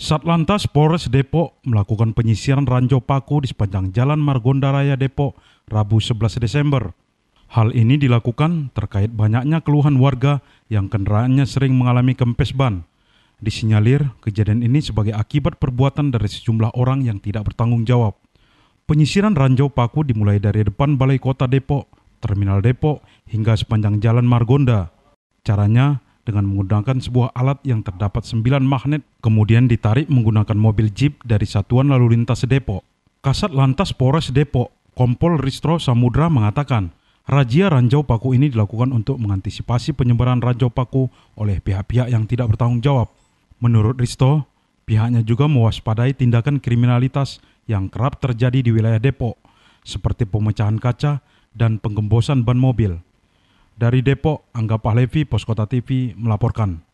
Satlantas Polres Depok melakukan penyisiran ranjau paku di sepanjang Jalan Margonda Raya Depok, Rabu 11 Desember. Hal ini dilakukan terkait banyaknya keluhan warga yang kendaraannya sering mengalami kempes ban. Disinyalir, kejadian ini sebagai akibat perbuatan dari sejumlah orang yang tidak bertanggung jawab. Penyisiran ranjau paku dimulai dari depan Balai Kota Depok, Terminal Depok, hingga sepanjang Jalan Margonda. Caranya, dengan menggunakan sebuah alat yang terdapat 9 magnet, kemudian ditarik menggunakan mobil jeep dari Satuan Lalu Lintas Depok. Kasat Lantas Polres Depok, Kompol Ristro Samudra mengatakan, razia ranjau paku ini dilakukan untuk mengantisipasi penyebaran ranjau paku oleh pihak-pihak yang tidak bertanggung jawab. Menurut Risto, pihaknya juga mewaspadai tindakan kriminalitas yang kerap terjadi di wilayah Depok, seperti pemecahan kaca dan penggembosan ban mobil. Dari Depok, Angga Pahlevi, Poskota TV melaporkan.